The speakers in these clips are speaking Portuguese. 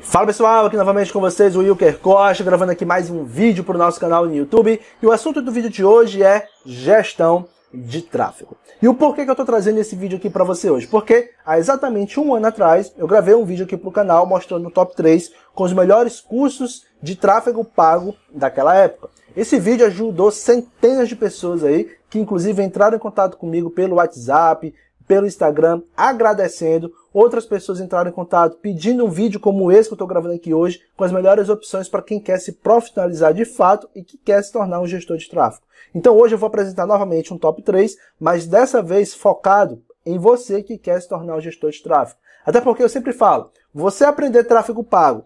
Fala pessoal, aqui novamente com vocês o Wilker Costa, gravando aqui mais um vídeo para o nosso canal no YouTube. E o assunto do vídeo de hoje é gestão de tráfego. E o porquê que eu estou trazendo esse vídeo aqui para você hoje? Porque há exatamente um ano atrás eu gravei um vídeo aqui para o canal mostrando o top 3 com os melhores cursos de tráfego pago daquela época. Esse vídeo ajudou centenas de pessoas aí, que inclusive entraram em contato comigo pelo WhatsApp, pelo Instagram, agradecendo Outras pessoas entraram em contato pedindo um vídeo como esse que eu estou gravando aqui hoje, com as melhores opções para quem quer se profissionalizar de fato e que quer se tornar um gestor de tráfego. Então hoje eu vou apresentar novamente um top 3, mas dessa vez focado em você que quer se tornar um gestor de tráfego. Até porque eu sempre falo, você aprender tráfego pago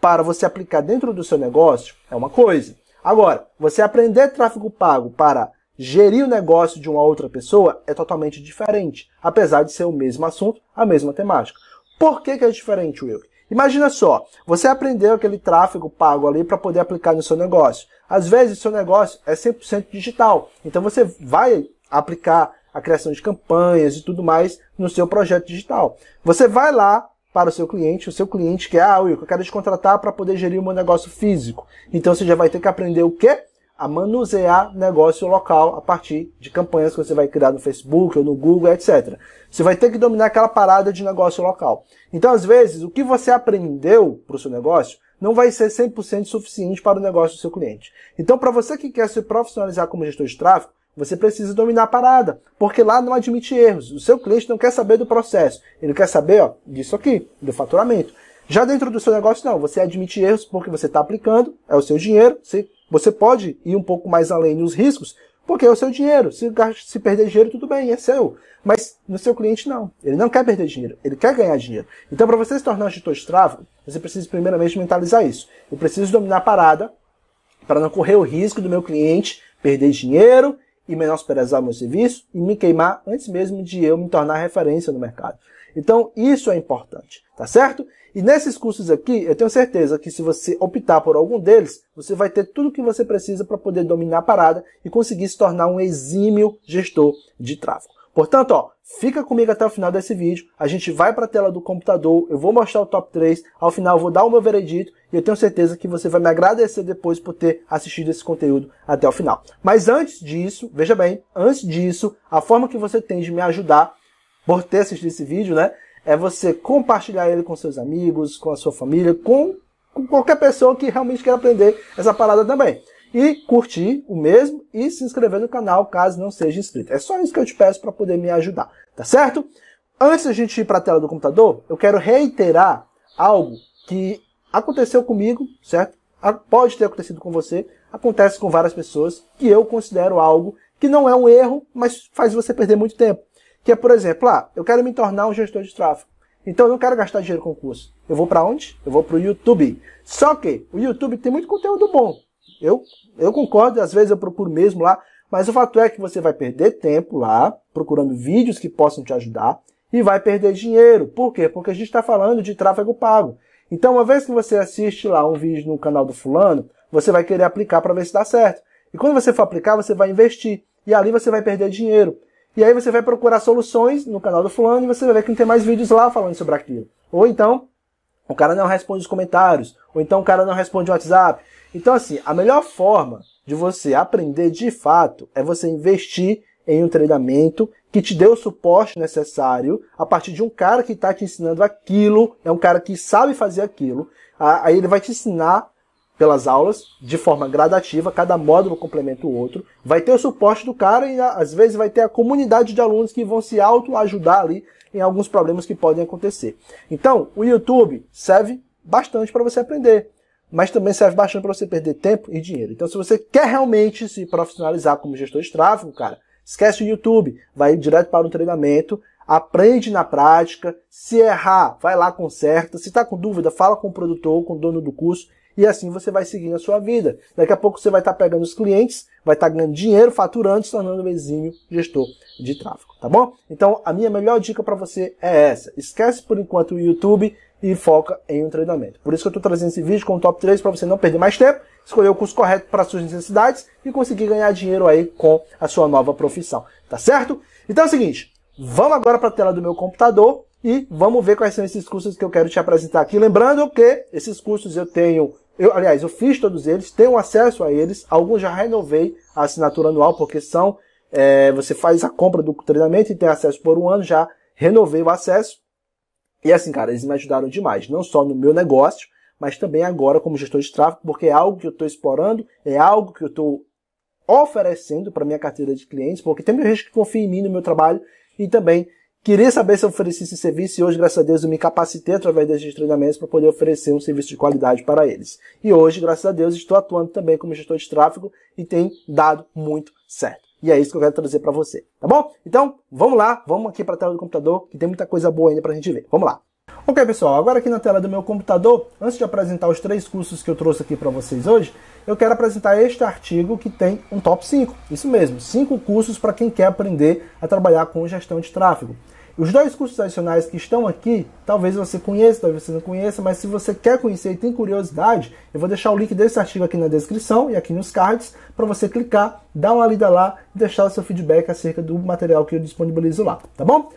para você aplicar dentro do seu negócio é uma coisa. Agora, você aprender tráfego pago para gerir o negócio de uma outra pessoa é totalmente diferente, apesar de ser o mesmo assunto, a mesma temática. Por que, que é diferente, Will? Imagina só, você aprendeu aquele tráfego pago ali para poder aplicar no seu negócio. Às vezes, seu negócio é 100% digital, então você vai aplicar a criação de campanhas e tudo mais no seu projeto digital. Você vai lá para o seu cliente, o seu cliente quer, ah, Will, eu quero te contratar para poder gerir o meu negócio físico. Então você já vai ter que aprender o quê? a manusear negócio local a partir de campanhas que você vai criar no Facebook ou no Google, etc. Você vai ter que dominar aquela parada de negócio local. Então, às vezes, o que você aprendeu para o seu negócio não vai ser 100% suficiente para o negócio do seu cliente. Então, para você que quer se profissionalizar como gestor de tráfego, você precisa dominar a parada, porque lá não admite erros. O seu cliente não quer saber do processo, ele quer saber ó, disso aqui, do faturamento. Já dentro do seu negócio, não. Você admite erros porque você está aplicando, é o seu dinheiro, você você pode ir um pouco mais além nos riscos, porque é o seu dinheiro. Se, se perder dinheiro, tudo bem, é seu. Mas no seu cliente, não. Ele não quer perder dinheiro, ele quer ganhar dinheiro. Então, para você se tornar um gestor de você precisa primeiramente mentalizar isso. Eu preciso dominar a parada para não correr o risco do meu cliente perder dinheiro e menosprezar o meu serviço e me queimar antes mesmo de eu me tornar referência no mercado. Então, isso é importante, tá certo? E nesses cursos aqui, eu tenho certeza que se você optar por algum deles, você vai ter tudo o que você precisa para poder dominar a parada e conseguir se tornar um exímio gestor de tráfego. Portanto, ó, fica comigo até o final desse vídeo. A gente vai para a tela do computador, eu vou mostrar o top 3, ao final vou dar o meu veredito e eu tenho certeza que você vai me agradecer depois por ter assistido esse conteúdo até o final. Mas antes disso, veja bem, antes disso, a forma que você tem de me ajudar por ter assistido esse vídeo, né? é você compartilhar ele com seus amigos, com a sua família, com, com qualquer pessoa que realmente quer aprender essa parada também. E curtir o mesmo e se inscrever no canal caso não seja inscrito. É só isso que eu te peço para poder me ajudar, tá certo? Antes da gente ir para a tela do computador, eu quero reiterar algo que aconteceu comigo, certo? Pode ter acontecido com você, acontece com várias pessoas, que eu considero algo que não é um erro, mas faz você perder muito tempo. Que é, por exemplo, ah, eu quero me tornar um gestor de tráfego. Então eu não quero gastar dinheiro com curso. Eu vou para onde? Eu vou para o YouTube. Só que o YouTube tem muito conteúdo bom. Eu, eu concordo, às vezes eu procuro mesmo lá, mas o fato é que você vai perder tempo lá, procurando vídeos que possam te ajudar, e vai perder dinheiro. Por quê? Porque a gente está falando de tráfego pago. Então, uma vez que você assiste lá um vídeo no canal do fulano, você vai querer aplicar para ver se dá certo. E quando você for aplicar, você vai investir. E ali você vai perder dinheiro. E aí você vai procurar soluções no canal do fulano e você vai ver que tem mais vídeos lá falando sobre aquilo. Ou então, o cara não responde os comentários, ou então o cara não responde o WhatsApp. Então assim, a melhor forma de você aprender de fato é você investir em um treinamento que te dê o suporte necessário a partir de um cara que está te ensinando aquilo, é um cara que sabe fazer aquilo. Ah, aí ele vai te ensinar pelas aulas, de forma gradativa, cada módulo complementa o outro. Vai ter o suporte do cara e às vezes vai ter a comunidade de alunos que vão se auto-ajudar ali em alguns problemas que podem acontecer. Então, o YouTube serve bastante para você aprender, mas também serve bastante para você perder tempo e dinheiro. Então, se você quer realmente se profissionalizar como gestor de tráfego, cara, esquece o YouTube, vai direto para um treinamento, aprende na prática, se errar, vai lá, conserta, se está com dúvida, fala com o produtor ou com o dono do curso e assim você vai seguir a sua vida. Daqui a pouco você vai estar tá pegando os clientes, vai estar tá ganhando dinheiro, faturando, se tornando um exímio gestor de tráfego, tá bom? Então a minha melhor dica para você é essa. Esquece por enquanto o YouTube e foca em um treinamento. Por isso que eu estou trazendo esse vídeo com o top 3 para você não perder mais tempo, escolher o curso correto para suas necessidades e conseguir ganhar dinheiro aí com a sua nova profissão, tá certo? Então é o seguinte, vamos agora para a tela do meu computador e vamos ver quais são esses cursos que eu quero te apresentar aqui. Lembrando que esses cursos eu tenho eu, aliás, eu fiz todos eles, tenho acesso a eles. Alguns já renovei a assinatura anual, porque são. É, você faz a compra do treinamento e tem acesso por um ano, já renovei o acesso. E assim, cara, eles me ajudaram demais, não só no meu negócio, mas também agora como gestor de tráfego, porque é algo que eu estou explorando, é algo que eu estou oferecendo para minha carteira de clientes, porque tem muita gente que confia em mim no meu trabalho e também queria saber se eu oferecia esse serviço e hoje, graças a Deus, eu me capacitei através desses treinamentos para poder oferecer um serviço de qualidade para eles. E hoje, graças a Deus, estou atuando também como gestor de tráfego e tem dado muito certo. E é isso que eu quero trazer para você, tá bom? Então, vamos lá, vamos aqui para a tela do computador, que tem muita coisa boa ainda para a gente ver. Vamos lá. Ok, pessoal, agora aqui na tela do meu computador, antes de apresentar os três cursos que eu trouxe aqui para vocês hoje, eu quero apresentar este artigo que tem um top 5. Isso mesmo, 5 cursos para quem quer aprender a trabalhar com gestão de tráfego. Os dois cursos adicionais que estão aqui, talvez você conheça, talvez você não conheça, mas se você quer conhecer e tem curiosidade, eu vou deixar o link desse artigo aqui na descrição e aqui nos cards para você clicar, dar uma lida lá e deixar o seu feedback acerca do material que eu disponibilizo lá, tá bom?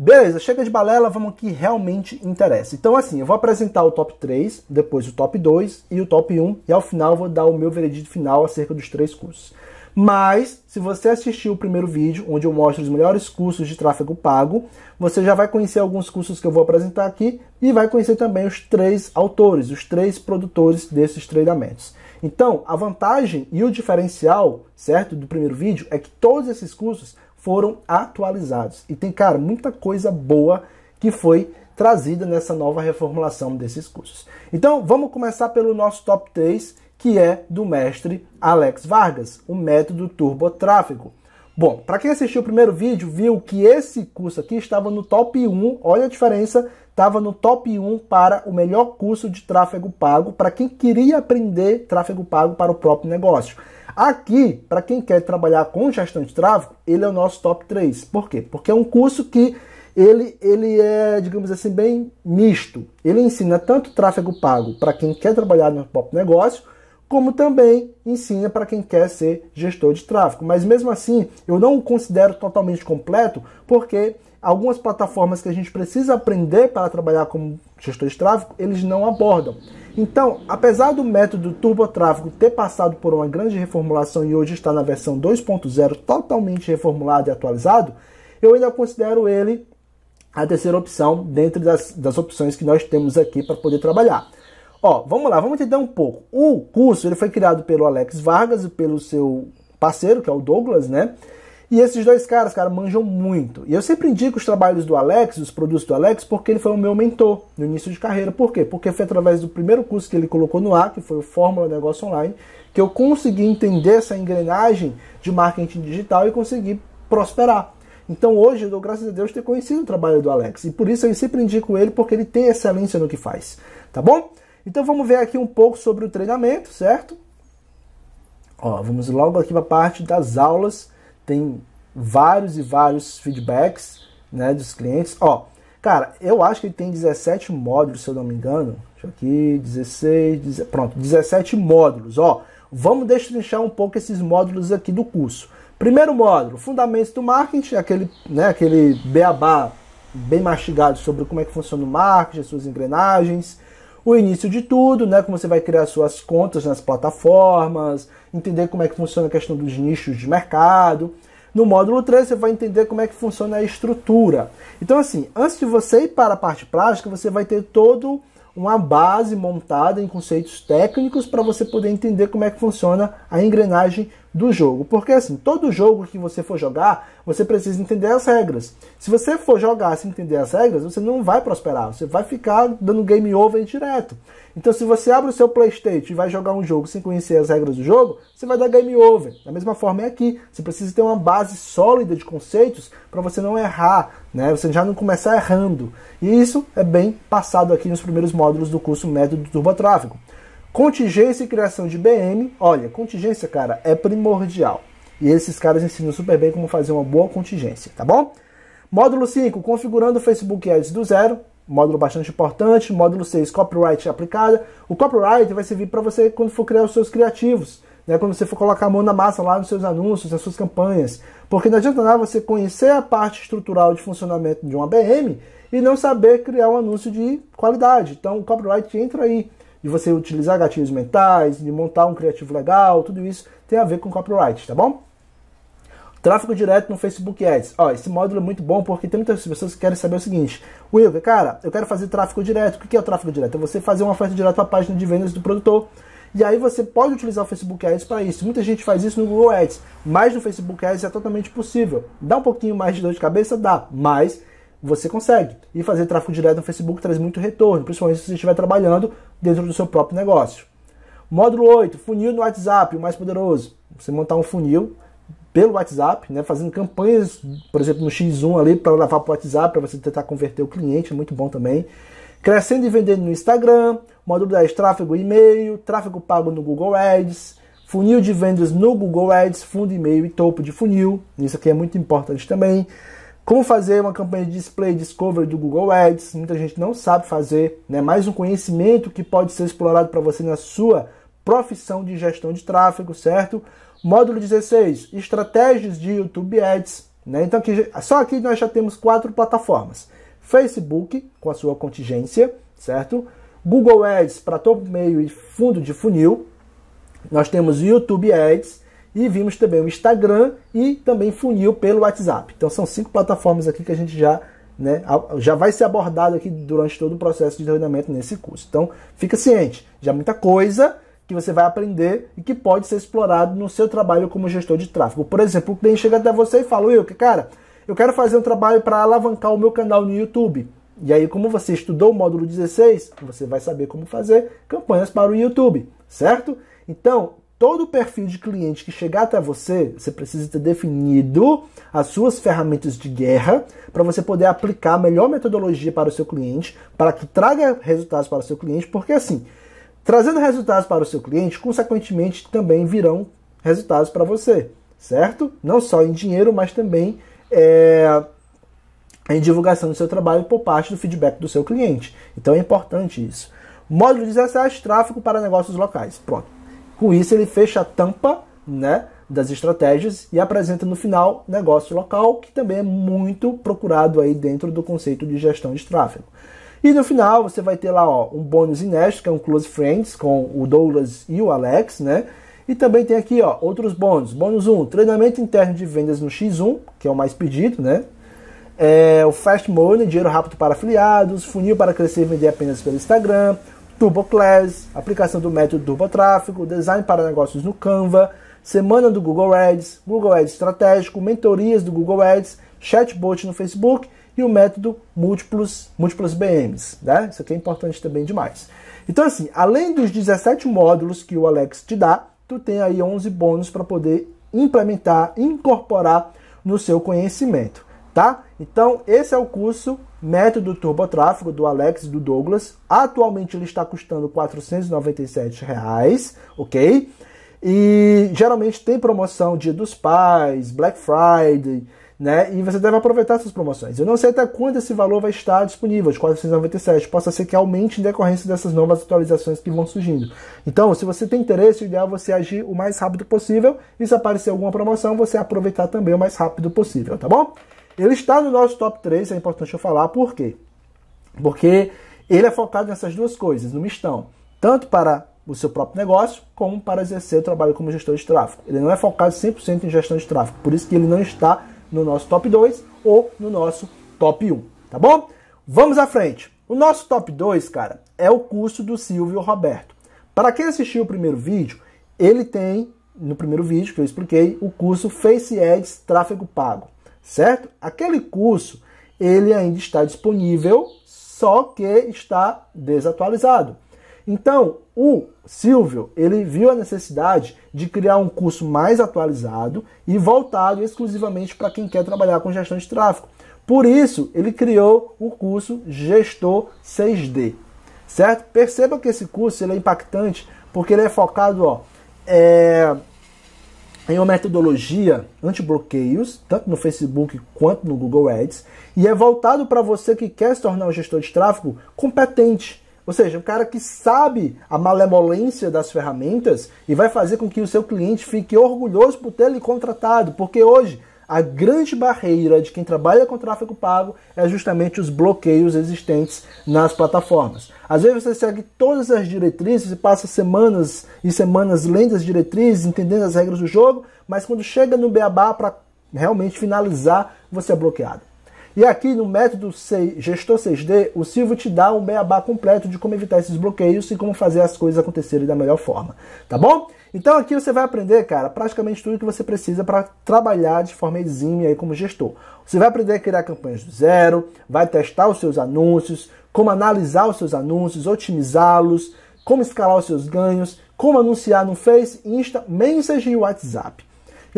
Beleza, chega de balela, vamos que realmente interessa. Então, assim, eu vou apresentar o top 3, depois o top 2 e o top 1, e ao final vou dar o meu veredito final acerca dos três cursos. Mas, se você assistiu o primeiro vídeo, onde eu mostro os melhores cursos de tráfego pago, você já vai conhecer alguns cursos que eu vou apresentar aqui e vai conhecer também os três autores, os três produtores desses treinamentos. Então, a vantagem e o diferencial, certo, do primeiro vídeo é que todos esses cursos foram atualizados. E tem, cara, muita coisa boa que foi trazida nessa nova reformulação desses cursos. Então, vamos começar pelo nosso top 3, que é do mestre Alex Vargas, o método Turbo Tráfego. Bom, para quem assistiu o primeiro vídeo, viu que esse curso aqui estava no top 1, olha a diferença, estava no top 1 para o melhor curso de tráfego pago para quem queria aprender tráfego pago para o próprio negócio. Aqui, para quem quer trabalhar com gestão de tráfego, ele é o nosso top 3. Por quê? Porque é um curso que ele, ele é, digamos assim, bem misto. Ele ensina tanto tráfego pago para quem quer trabalhar no próprio negócio, como também ensina para quem quer ser gestor de tráfego. Mas mesmo assim, eu não o considero totalmente completo, porque algumas plataformas que a gente precisa aprender para trabalhar como gestor de tráfego, eles não abordam. Então, apesar do método Turbo Tráfego ter passado por uma grande reformulação e hoje está na versão 2.0 totalmente reformulado e atualizado, eu ainda considero ele a terceira opção dentro das, das opções que nós temos aqui para poder trabalhar. Ó, vamos lá, vamos entender um pouco. O curso ele foi criado pelo Alex Vargas e pelo seu parceiro, que é o Douglas, né? E esses dois caras, cara, manjam muito. E eu sempre indico os trabalhos do Alex, os produtos do Alex, porque ele foi o meu mentor no início de carreira. Por quê? Porque foi através do primeiro curso que ele colocou no ar, que foi o Fórmula Negócio Online, que eu consegui entender essa engrenagem de marketing digital e consegui prosperar. Então hoje eu dou graças a Deus ter conhecido o trabalho do Alex. E por isso eu sempre indico ele, porque ele tem excelência no que faz. Tá bom? Então vamos ver aqui um pouco sobre o treinamento, certo? Ó, vamos logo aqui para a parte das aulas tem vários e vários feedbacks né, dos clientes. Ó, cara, eu acho que ele tem 17 módulos, se eu não me engano. Deixa eu aqui, 16, pronto, 17 módulos. Ó, vamos destrinchar um pouco esses módulos aqui do curso. Primeiro módulo, fundamentos do marketing, aquele, né, aquele beabá bem mastigado sobre como é que funciona o marketing, as suas engrenagens, o início de tudo, né, como você vai criar suas contas nas plataformas, entender como é que funciona a questão dos nichos de mercado, no módulo 3 você vai entender como é que funciona a estrutura. Então assim, antes de você ir para a parte prática, você vai ter todo uma base montada em conceitos técnicos para você poder entender como é que funciona a engrenagem do jogo. Porque assim, todo jogo que você for jogar, você precisa entender as regras. Se você for jogar sem entender as regras, você não vai prosperar, você vai ficar dando game over direto. Então se você abre o seu Playstation e vai jogar um jogo sem conhecer as regras do jogo, você vai dar game over. Da mesma forma é aqui, você precisa ter uma base sólida de conceitos para você não errar, né? Você já não começar errando. E isso é bem passado aqui nos primeiros módulos do curso Método do Tráfego. Contingência e criação de BM. Olha, contingência, cara, é primordial. E esses caras ensinam super bem como fazer uma boa contingência, tá bom? Módulo 5, configurando o Facebook Ads do zero. Módulo bastante importante. Módulo 6, copyright aplicada. O copyright vai servir para você quando for criar os seus criativos. Né, quando você for colocar a mão na massa lá nos seus anúncios, nas suas campanhas. Porque não adianta nada você conhecer a parte estrutural de funcionamento de uma BM e não saber criar um anúncio de qualidade. Então o copyright entra aí de você utilizar gatilhos mentais, de montar um criativo legal, tudo isso tem a ver com copyright, tá bom? Tráfego direto no Facebook Ads. Ó, esse módulo é muito bom porque tem muitas pessoas que querem saber o seguinte: Wilker, cara, eu quero fazer tráfego direto. O que é o tráfego direto? É você fazer uma oferta direta para a página de vendas do produtor. E aí você pode utilizar o Facebook Ads para isso. Muita gente faz isso no Google Ads, mas no Facebook Ads é totalmente possível. Dá um pouquinho mais de dor de cabeça? Dá, mas você consegue. E fazer tráfego direto no Facebook traz muito retorno, principalmente se você estiver trabalhando dentro do seu próprio negócio. Módulo 8, funil no WhatsApp, o mais poderoso. Você montar um funil pelo WhatsApp, né, fazendo campanhas, por exemplo, no X1 ali para levar para o WhatsApp, para você tentar converter o cliente, é muito bom também. Crescendo e vendendo no Instagram, módulo 10, tráfego e-mail, tráfego pago no Google Ads, funil de vendas no Google Ads, fundo e-mail e topo de funil. Isso aqui é muito importante também. Como fazer uma campanha de display discovery do Google Ads? Muita gente não sabe fazer, né? Mais um conhecimento que pode ser explorado para você na sua profissão de gestão de tráfego, certo? Módulo 16, estratégias de YouTube Ads, né? Então aqui, só aqui nós já temos quatro plataformas: Facebook com a sua contingência, certo? Google Ads para topo meio e fundo de funil. Nós temos YouTube Ads, e vimos também o Instagram e também funil pelo WhatsApp. Então são cinco plataformas aqui que a gente já, né, já vai ser abordado aqui durante todo o processo de treinamento nesse curso. Então fica ciente, já é muita coisa que você vai aprender e que pode ser explorado no seu trabalho como gestor de tráfego. Por exemplo, o cliente chega até você e fala, Will, cara, eu quero fazer um trabalho para alavancar o meu canal no YouTube. E aí, como você estudou o módulo 16, você vai saber como fazer campanhas para o YouTube, certo? Então, todo o perfil de cliente que chegar até você, você precisa ter definido as suas ferramentas de guerra para você poder aplicar a melhor metodologia para o seu cliente, para que traga resultados para o seu cliente, porque assim, trazendo resultados para o seu cliente, consequentemente também virão resultados para você, certo? Não só em dinheiro, mas também é, em divulgação do seu trabalho por parte do feedback do seu cliente. Então é importante isso. Módulo 17, tráfego para negócios locais. Pronto. Com isso, ele fecha a tampa né, das estratégias e apresenta no final negócio local, que também é muito procurado aí dentro do conceito de gestão de tráfego. E no final você vai ter lá ó, um bônus inédito, que é um Close Friends com o Douglas e o Alex, né? E também tem aqui ó, outros bônus. Bônus 1, treinamento interno de vendas no X1, que é o mais pedido, né? É, o Fast Money, dinheiro rápido para afiliados, funil para crescer e vender apenas pelo Instagram, Class, aplicação do método Turbo Tráfego, design para negócios no Canva, semana do Google Ads, Google Ads estratégico, mentorias do Google Ads, chatbot no Facebook e o método múltiplos, múltiplos BMs, né? Isso aqui é importante também demais. Então assim, além dos 17 módulos que o Alex te dá, tu tem aí 11 bônus para poder implementar, incorporar no seu conhecimento, tá? Então, esse é o curso método turbotráfico do Alex e do Douglas. Atualmente ele está custando R$ 497,00, reais, ok? E geralmente tem promoção Dia dos Pais, Black Friday, né? E você deve aproveitar essas promoções. Eu não sei até quando esse valor vai estar disponível, de 497. Possa ser que aumente em decorrência dessas novas atualizações que vão surgindo. Então, se você tem interesse, o ideal é você agir o mais rápido possível. E se aparecer alguma promoção, você aproveitar também o mais rápido possível, tá bom? Ele está no nosso top 3, é importante eu falar, por quê? Porque ele é focado nessas duas coisas, no mistão. Tanto para o seu próprio negócio, como para exercer o trabalho como gestor de tráfego. Ele não é focado 100% em gestão de tráfego, por isso que ele não está no nosso top 2 ou no nosso top 1, tá bom? Vamos à frente. O nosso top 2, cara, é o curso do Silvio Roberto. Para quem assistiu o primeiro vídeo, ele tem, no primeiro vídeo que eu expliquei, o curso Face Ads Tráfego Pago certo? Aquele curso, ele ainda está disponível, só que está desatualizado. Então, o Silvio, ele viu a necessidade de criar um curso mais atualizado e voltado exclusivamente para quem quer trabalhar com gestão de tráfego. Por isso, ele criou o curso Gestor 6D, certo? Perceba que esse curso ele é impactante porque ele é focado ó, é, em uma metodologia anti-bloqueios, tanto no Facebook quanto no Google Ads, e é voltado para você que quer se tornar um gestor de tráfego competente. Ou seja, um cara que sabe a malemolência das ferramentas e vai fazer com que o seu cliente fique orgulhoso por ter lhe contratado. Porque hoje a grande barreira de quem trabalha com tráfego pago é justamente os bloqueios existentes nas plataformas. Às vezes você segue todas as diretrizes e passa semanas e semanas lendo as diretrizes, entendendo as regras do jogo, mas quando chega no beabá para realmente finalizar, você é bloqueado. E aqui no método 6, gestor 6D, o Silvio te dá um beabá completo de como evitar esses bloqueios e como fazer as coisas acontecerem da melhor forma, tá bom? Então aqui você vai aprender, cara, praticamente tudo que você precisa para trabalhar de forma exímia aí como gestor. Você vai aprender a criar campanhas do zero, vai testar os seus anúncios, como analisar os seus anúncios, otimizá-los, como escalar os seus ganhos, como anunciar no Face, Insta, Messenger e WhatsApp.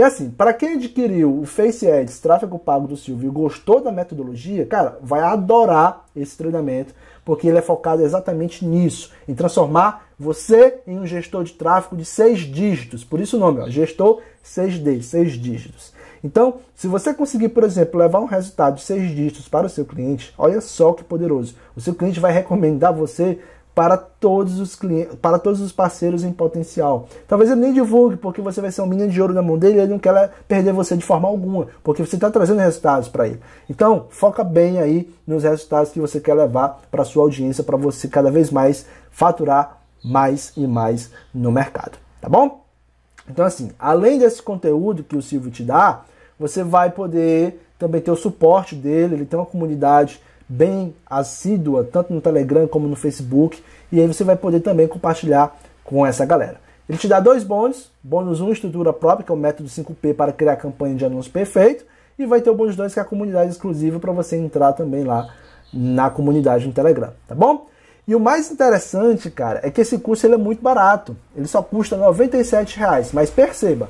E assim, para quem adquiriu o Face Ads, tráfego pago do Silvio e gostou da metodologia, cara, vai adorar esse treinamento, porque ele é focado exatamente nisso, em transformar você em um gestor de tráfego de seis dígitos. Por isso o nome, ó, gestor 6D, seis dígitos. Então, se você conseguir, por exemplo, levar um resultado de seis dígitos para o seu cliente, olha só que poderoso. O seu cliente vai recomendar você para todos os clientes, para todos os parceiros em potencial. Talvez ele nem divulgue, porque você vai ser um menino de ouro na mão dele, ele não quer perder você de forma alguma, porque você está trazendo resultados para ele. Então, foca bem aí nos resultados que você quer levar para sua audiência, para você cada vez mais faturar mais e mais no mercado, tá bom? Então, assim, além desse conteúdo que o Silvio te dá, você vai poder também ter o suporte dele, ele tem uma comunidade bem assídua, tanto no Telegram como no Facebook, e aí você vai poder também compartilhar com essa galera. Ele te dá dois bônus, bônus 1 estrutura própria, que é o método 5P para criar campanha de anúncio perfeito, e vai ter o bônus 2, que é a comunidade exclusiva para você entrar também lá na comunidade no Telegram, tá bom? E o mais interessante, cara, é que esse curso ele é muito barato. Ele só custa R$ 97,00, mas perceba,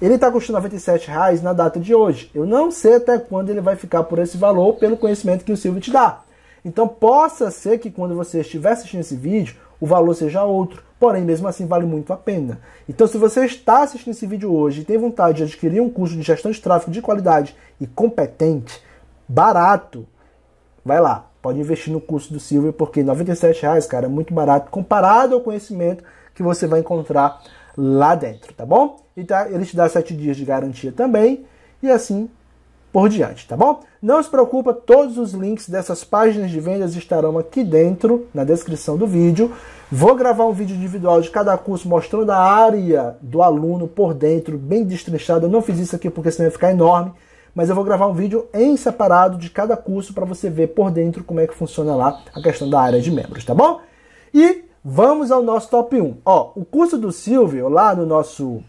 ele está custando R$ reais na data de hoje. Eu não sei até quando ele vai ficar por esse valor, pelo conhecimento que o Silvio te dá. Então, possa ser que quando você estiver assistindo esse vídeo, o valor seja outro. Porém, mesmo assim, vale muito a pena. Então, se você está assistindo esse vídeo hoje e tem vontade de adquirir um curso de gestão de tráfego de qualidade e competente, barato, vai lá. Pode investir no curso do Silvio, porque R$ reais, cara, é muito barato comparado ao conhecimento que você vai encontrar lá dentro, tá bom? E tá, ele te dá sete dias de garantia também, e assim por diante, tá bom? Não se preocupa, todos os links dessas páginas de vendas estarão aqui dentro, na descrição do vídeo. Vou gravar um vídeo individual de cada curso mostrando a área do aluno por dentro, bem destrinchada. Eu não fiz isso aqui porque senão ia ficar enorme, mas eu vou gravar um vídeo em separado de cada curso para você ver por dentro como é que funciona lá a questão da área de membros, tá bom? E Vamos ao nosso top 1. Ó, o curso do Silvio, lá no nosso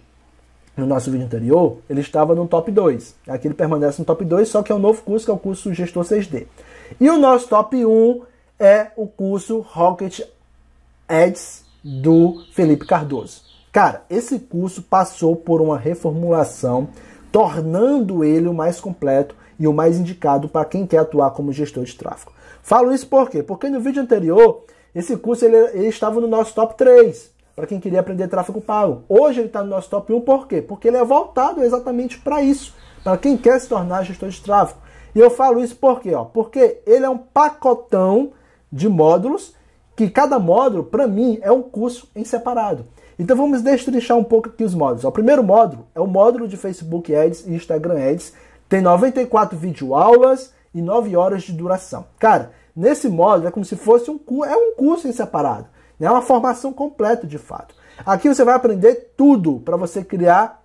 no nosso vídeo anterior, ele estava no top 2. Aqui ele permanece no top 2, só que é um novo curso, que é o curso Gestor 6D. E o nosso top 1 é o curso Rocket Ads do Felipe Cardoso. Cara, esse curso passou por uma reformulação, tornando ele o mais completo e o mais indicado para quem quer atuar como gestor de tráfego. Falo isso por quê? Porque no vídeo anterior esse curso ele, ele estava no nosso top 3 para quem queria aprender tráfego pago. Hoje ele está no nosso top 1, por quê? Porque ele é voltado exatamente para isso, para quem quer se tornar gestor de tráfego. E eu falo isso por quê? Ó, porque ele é um pacotão de módulos, que cada módulo, para mim, é um curso em separado. Então vamos destrinchar um pouco aqui os módulos. o primeiro módulo é o módulo de Facebook Ads e Instagram Ads. Tem 94 videoaulas e 9 horas de duração. Cara, Nesse módulo é como se fosse um curso, é um curso em separado, é uma formação completa de fato. Aqui você vai aprender tudo para você criar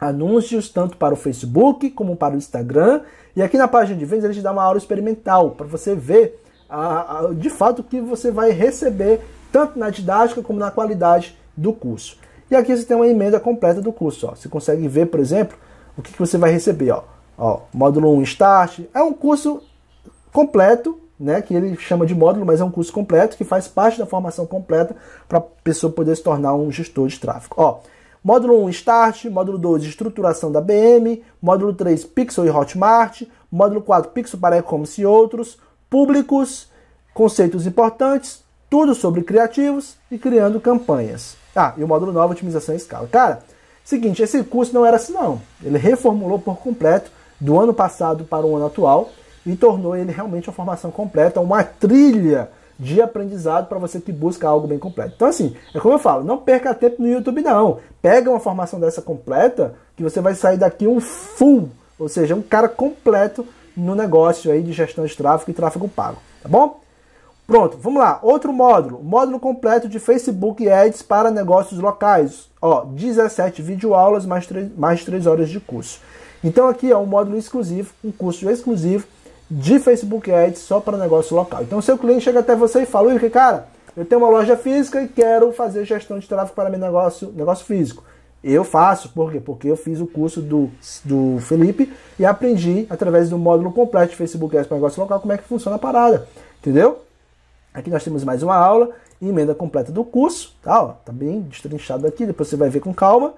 anúncios tanto para o Facebook como para o Instagram. E aqui na página de vendas ele te dá uma aula experimental para você ver a, a, de fato o que você vai receber tanto na didática como na qualidade do curso. E aqui você tem uma emenda completa do curso. Ó. Você consegue ver, por exemplo, o que, que você vai receber. Ó. Ó, módulo 1 Start. É um curso completo né, que ele chama de módulo, mas é um curso completo que faz parte da formação completa para a pessoa poder se tornar um gestor de tráfego. Ó, módulo 1 Start, módulo 2 Estruturação da BM, módulo 3 Pixel e Hotmart, módulo 4 Pixel para e-commerce e outros, públicos, conceitos importantes, tudo sobre criativos e criando campanhas. Ah, e o módulo 9 Otimização e escala. Cara, seguinte, esse curso não era assim não. Ele reformulou por completo do ano passado para o ano atual e tornou ele realmente uma formação completa, uma trilha de aprendizado para você que busca algo bem completo. Então, assim, é como eu falo, não perca tempo no YouTube, não. Pega uma formação dessa completa, que você vai sair daqui um full, ou seja, um cara completo no negócio aí de gestão de tráfego e tráfego pago, tá bom? Pronto, vamos lá. Outro módulo, módulo completo de Facebook Ads para negócios locais. Ó, 17 videoaulas mais 3, mais 3 horas de curso. Então aqui é um módulo exclusivo, um curso exclusivo de Facebook Ads só para negócio local. Então, seu cliente chega até você e fala: que cara, eu tenho uma loja física e quero fazer gestão de tráfego para meu negócio, negócio físico. Eu faço, por quê? Porque eu fiz o curso do, do Felipe e aprendi através do módulo completo de Facebook Ads para negócio local como é que funciona a parada. Entendeu? Aqui nós temos mais uma aula, emenda completa do curso, tá? Ó, tá bem destrinchado aqui, depois você vai ver com calma.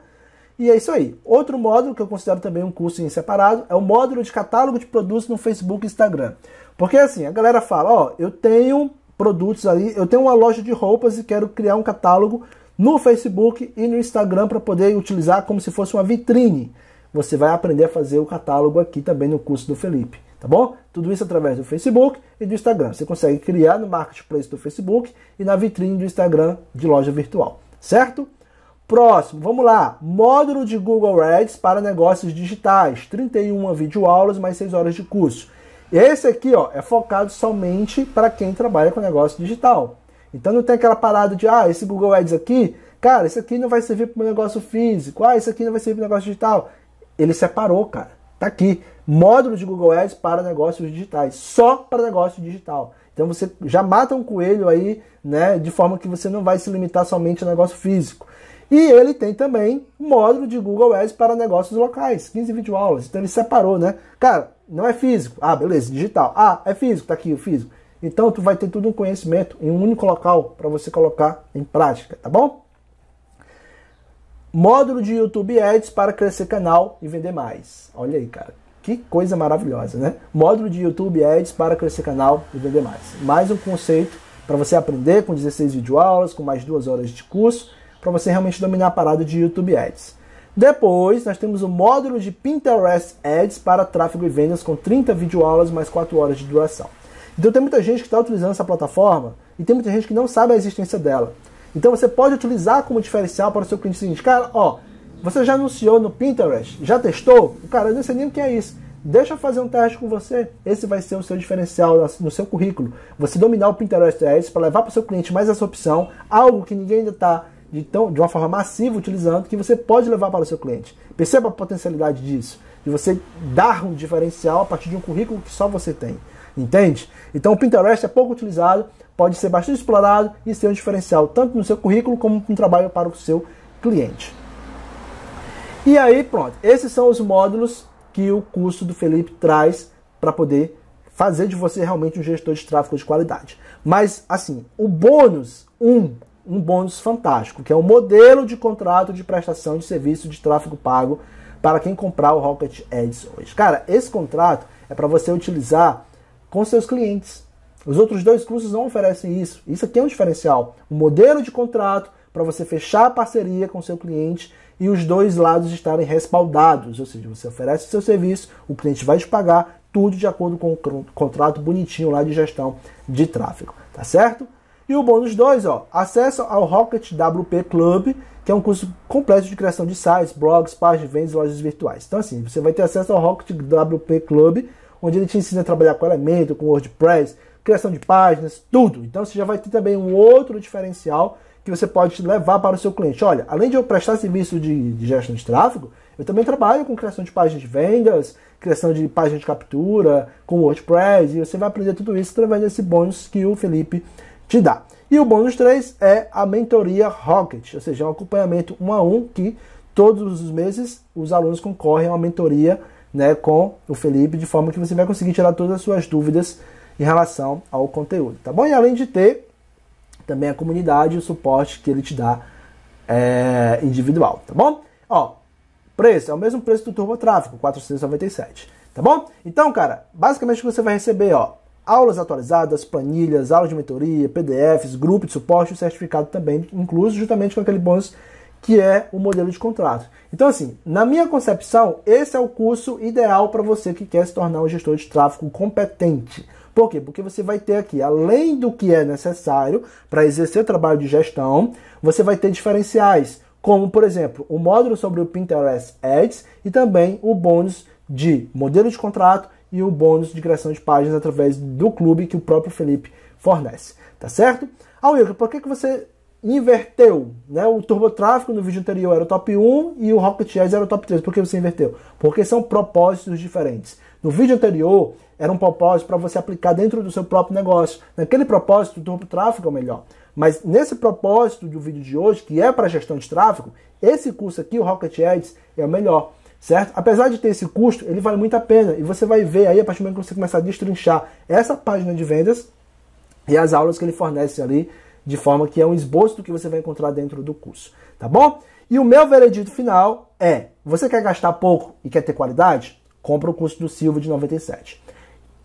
E é isso aí. Outro módulo que eu considero também um curso em separado é o módulo de catálogo de produtos no Facebook e Instagram. Porque assim, a galera fala, ó, eu tenho produtos ali, eu tenho uma loja de roupas e quero criar um catálogo no Facebook e no Instagram para poder utilizar como se fosse uma vitrine. Você vai aprender a fazer o catálogo aqui também no curso do Felipe, tá bom? Tudo isso através do Facebook e do Instagram. Você consegue criar no marketplace do Facebook e na vitrine do Instagram de loja virtual, certo? Próximo, vamos lá. Módulo de Google Ads para negócios digitais. 31 videoaulas mais 6 horas de curso. Esse aqui ó, é focado somente para quem trabalha com negócio digital. Então não tem aquela parada de, ah, esse Google Ads aqui, cara, esse aqui não vai servir para o negócio físico, ah, esse aqui não vai servir para o negócio digital. Ele separou, cara. Tá aqui. Módulo de Google Ads para negócios digitais. Só para negócio digital. Então você já mata um coelho aí, né? De forma que você não vai se limitar somente ao negócio físico. E ele tem também módulo de Google Ads para negócios locais, 15 vídeo aulas. Então ele separou, né? Cara, não é físico. Ah, beleza, digital. Ah, é físico, tá aqui o físico. Então tu vai ter tudo um conhecimento em um único local para você colocar em prática, tá bom? Módulo de YouTube Ads para crescer canal e vender mais. Olha aí, cara. Que coisa maravilhosa, né? Módulo de YouTube Ads para crescer canal e vender mais. Mais um conceito para você aprender com 16 videoaulas, com mais duas horas de curso para você realmente dominar a parada de YouTube Ads. Depois, nós temos o módulo de Pinterest Ads para tráfego e vendas com 30 videoaulas mais 4 horas de duração. Então tem muita gente que está utilizando essa plataforma e tem muita gente que não sabe a existência dela. Então você pode utilizar como diferencial para o seu cliente seguinte, cara, ó, você já anunciou no Pinterest? Já testou? Cara, eu não sei nem o que é isso. Deixa eu fazer um teste com você. Esse vai ser o seu diferencial no seu currículo. Você dominar o Pinterest Ads para levar para o seu cliente mais essa opção, algo que ninguém ainda está de, tão, de uma forma massiva utilizando que você pode levar para o seu cliente. Perceba a potencialidade disso, de você dar um diferencial a partir de um currículo que só você tem. Entende? Então o Pinterest é pouco utilizado, pode ser bastante explorado e ser um diferencial tanto no seu currículo como no trabalho para o seu cliente. E aí, pronto, esses são os módulos que o curso do Felipe traz para poder fazer de você realmente um gestor de tráfego de qualidade. Mas assim, o bônus 1, um, um bônus fantástico, que é o modelo de contrato de prestação de serviço de tráfego pago para quem comprar o Rocket Ads hoje. Cara, esse contrato é para você utilizar com seus clientes. Os outros dois cursos não oferecem isso. Isso aqui é um diferencial. Um modelo de contrato para você fechar a parceria com seu cliente e os dois lados estarem respaldados. Ou seja, você oferece o seu serviço, o cliente vai te pagar, tudo de acordo com o contrato bonitinho lá de gestão de tráfego. Tá certo? E o bônus 2, ó, acesso ao Rocket WP Club, que é um curso completo de criação de sites, blogs, páginas de vendas e lojas virtuais. Então, assim, você vai ter acesso ao Rocket WP Club, onde ele te ensina a trabalhar com Elementor, com WordPress, criação de páginas, tudo. Então, você já vai ter também um outro diferencial que você pode levar para o seu cliente. Olha, além de eu prestar serviço de, de gestão de tráfego, eu também trabalho com criação de páginas de vendas, criação de página de captura, com WordPress, e você vai aprender tudo isso através desse bônus que o Felipe te dá. E o bônus 3 é a mentoria Rocket, ou seja, é um acompanhamento um a um que todos os meses os alunos concorrem a uma mentoria né, com o Felipe, de forma que você vai conseguir tirar todas as suas dúvidas em relação ao conteúdo, tá bom? E além de ter também a comunidade e o suporte que ele te dá é, individual, tá bom? Ó, preço, é o mesmo preço do Turbo Tráfico, 497, tá bom? Então, cara, basicamente o que você vai receber, ó, aulas atualizadas, planilhas, aulas de mentoria, PDFs, grupo de suporte, certificado também, incluso justamente com aquele bônus que é o modelo de contrato. Então, assim, na minha concepção, esse é o curso ideal para você que quer se tornar um gestor de tráfego competente. Por quê? Porque você vai ter aqui, além do que é necessário para exercer o trabalho de gestão, você vai ter diferenciais, como, por exemplo, o módulo sobre o Pinterest Ads e também o bônus de modelo de contrato e o bônus de criação de páginas através do clube que o próprio Felipe fornece. Tá certo? Ah, Wilker, por que, que você inverteu? Né? O Turbo Tráfico no vídeo anterior era o top 1 e o Rocket Jazz era o top 3. Por que você inverteu? Porque são propósitos diferentes. No vídeo anterior, era um propósito para você aplicar dentro do seu próprio negócio. Naquele propósito, o Tráfico é o melhor. Mas nesse propósito do vídeo de hoje, que é para gestão de tráfego, esse curso aqui, o Rocket Ads, é o melhor certo? Apesar de ter esse custo, ele vale muito a pena e você vai ver aí a partir do momento que você começar a destrinchar essa página de vendas e as aulas que ele fornece ali, de forma que é um esboço do que você vai encontrar dentro do curso, tá bom? E o meu veredito final é: você quer gastar pouco e quer ter qualidade? Compra o curso do Silva de 97.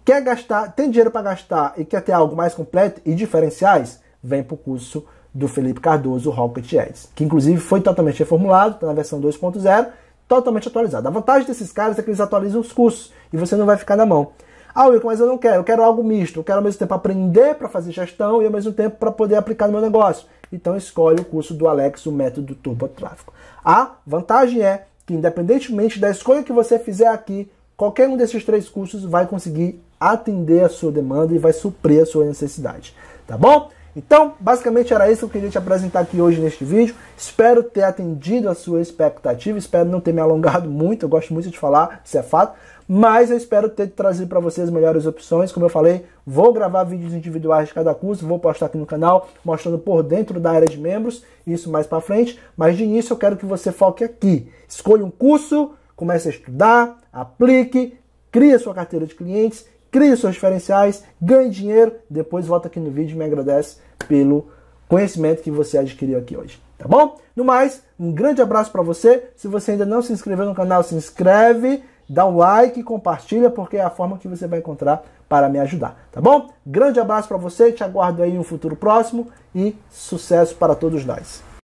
Quer gastar, tem dinheiro para gastar e quer ter algo mais completo e diferenciais? Vem para o curso do Felipe Cardoso Rocket Ads, que inclusive foi totalmente reformulado, está na versão 2.0 totalmente atualizado. A vantagem desses caras é que eles atualizam os cursos e você não vai ficar na mão. Ah, Wilco, mas eu não quero, eu quero algo misto. Eu quero ao mesmo tempo aprender para fazer gestão e ao mesmo tempo para poder aplicar no meu negócio. Então escolhe o curso do Alex, o método Turbo Tráfico. A vantagem é que, independentemente da escolha que você fizer aqui, qualquer um desses três cursos vai conseguir atender a sua demanda e vai suprir a sua necessidade. Tá bom? Então, basicamente era isso que eu queria te apresentar aqui hoje neste vídeo. Espero ter atendido a sua expectativa, espero não ter me alongado muito, eu gosto muito de falar, isso é fato, mas eu espero ter trazido para vocês melhores opções. Como eu falei, vou gravar vídeos individuais de cada curso, vou postar aqui no canal, mostrando por dentro da área de membros, isso mais para frente, mas de início eu quero que você foque aqui. Escolha um curso, comece a estudar, aplique, crie a sua carteira de clientes crie seus diferenciais, ganhe dinheiro, depois volta aqui no vídeo e me agradece pelo conhecimento que você adquiriu aqui hoje, tá bom? No mais, um grande abraço para você. Se você ainda não se inscreveu no canal, se inscreve, dá um like, compartilha, porque é a forma que você vai encontrar para me ajudar, tá bom? Grande abraço para você, te aguardo aí em um futuro próximo e sucesso para todos nós.